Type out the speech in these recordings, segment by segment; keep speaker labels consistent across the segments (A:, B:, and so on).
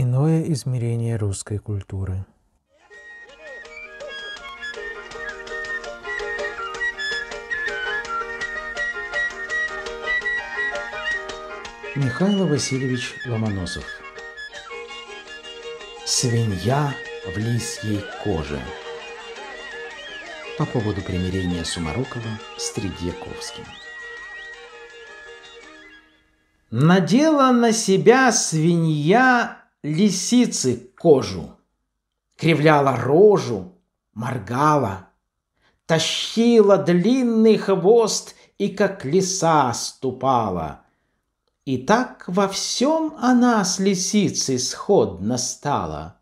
A: Иное измерение русской культуры. Михаил Васильевич Ломоносов «Свинья в лисьей коже» по поводу примирения Сумарокова с Тредьяковским. Надела на себя свинья лисицы кожу, кривляла рожу, моргала, тащила длинный хвост и как лиса ступала. И так во всем она с лисицей сходно стала.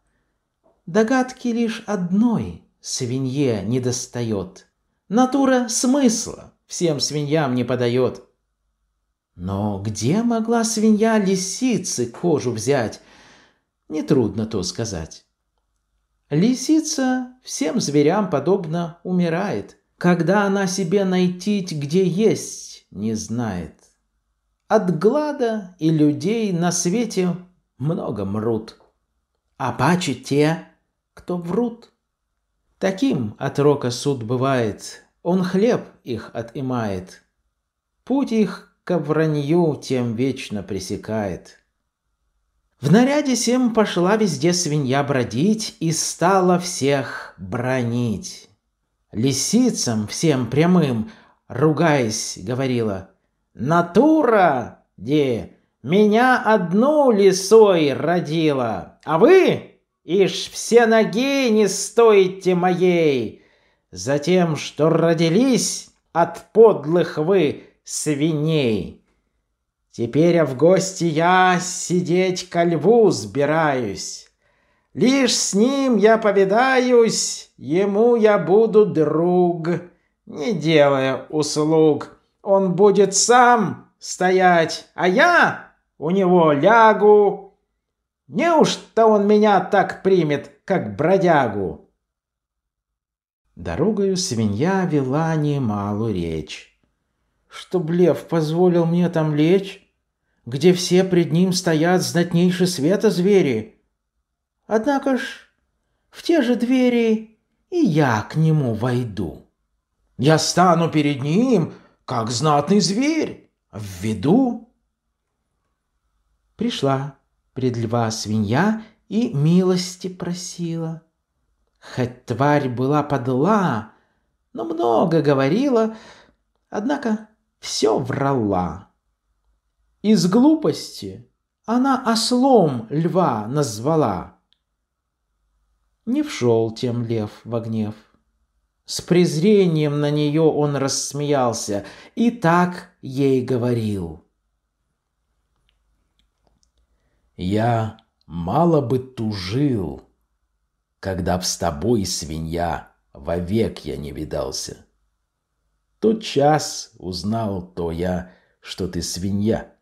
A: Догадки лишь одной свинье недостает. Натура смысла всем свиньям не подает. Но где могла свинья лисицы кожу взять, Нетрудно то сказать. Лисица всем зверям подобно умирает, когда она себе найти, где есть, не знает. От глада и людей на свете много мрут, а паче те, кто врут. Таким от рока суд бывает, он хлеб их отымает. Путь их к вранью тем вечно пресекает. В наряде сем пошла везде свинья бродить и стала всех бронить. Лисицам всем прямым, ругаясь, говорила, «Натура, де, меня одну лисой родила, а вы, ишь, все ноги не стоите моей, за тем, что родились от подлых вы свиней». Теперь в гости я сидеть ко льву сбираюсь. Лишь с ним я повидаюсь, ему я буду друг, не делая услуг. Он будет сам стоять, а я у него лягу. Неужто он меня так примет, как бродягу? Дорогою свинья вела немалую речь. Чтоб лев позволил мне там лечь, где все пред ним стоят знатнейшие света звери. Однако ж в те же двери и я к нему войду. Я стану перед ним, как знатный зверь, в виду. Пришла пред льва свинья и милости просила. Хоть тварь была подла, но много говорила, однако все врала. Из глупости она ослом льва назвала. Не вшел тем лев во гнев. С презрением на нее он рассмеялся и так ей говорил. «Я мало бы тужил, когда б с тобой, свинья, вовек я не видался. Тот час узнал то я, что ты свинья.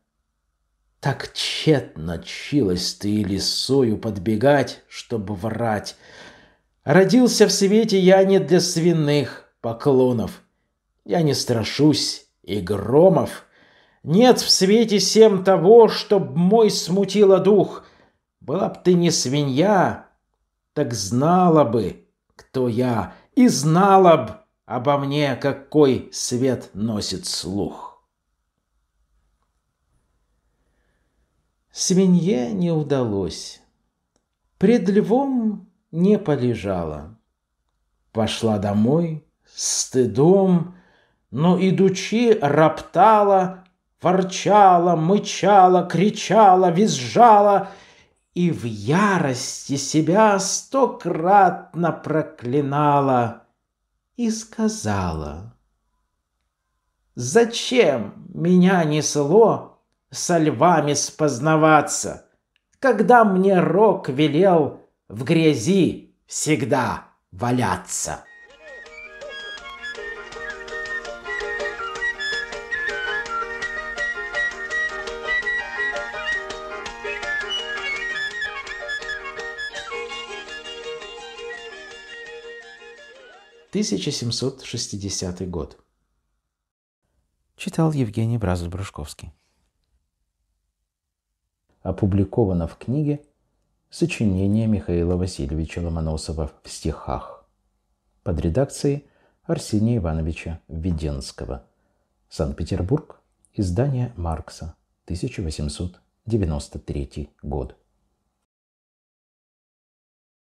A: Так тщетно чилась ты лисою подбегать, чтобы врать. Родился в свете я не для свиных поклонов. Я не страшусь и громов. Нет в свете всем того, чтоб мой смутило дух. Была б ты не свинья, так знала бы, кто я, и знала б обо мне, какой свет носит слух. свинье не удалось. Пред львом не полежала. Пошла домой стыдом, но, идучи, роптала, ворчала, мычала, кричала, визжала и в ярости себя стократно проклинала и сказала, «Зачем меня несло со львами спознаваться, когда мне рок велел в грязи всегда валяться. Тысяча семьсот шестидесятый год. Читал Евгений Бразов-Брюшковский опубликовано в книге «Сочинение Михаила Васильевича Ломоносова в стихах» под редакцией Арсения Ивановича Введенского. Санкт-Петербург. Издание Маркса. 1893 год.